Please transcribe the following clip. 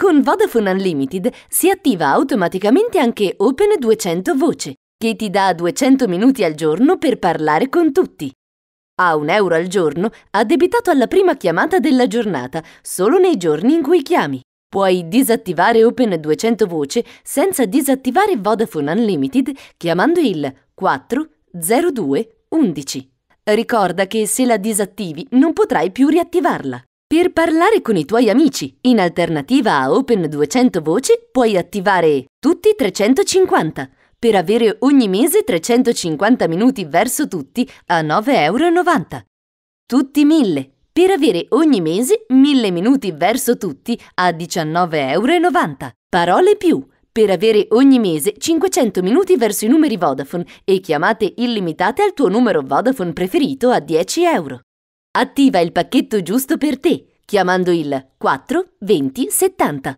Con Vodafone Unlimited si attiva automaticamente anche Open 200 Voce, che ti dà 200 minuti al giorno per parlare con tutti. A un euro al giorno, addebitato alla prima chiamata della giornata, solo nei giorni in cui chiami. Puoi disattivare Open 200 Voce senza disattivare Vodafone Unlimited chiamando il 40211. Ricorda che se la disattivi non potrai più riattivarla. Per parlare con i tuoi amici, in alternativa a Open 200 Voci, puoi attivare Tutti 350 per avere ogni mese 350 minuti verso tutti a 9,90 euro. Tutti 1000 per avere ogni mese 1000 minuti verso tutti a 19,90 euro. Parole più per avere ogni mese 500 minuti verso i numeri Vodafone e chiamate illimitate al tuo numero Vodafone preferito a 10 euro. Attiva il pacchetto giusto per te chiamando il 4 20 70.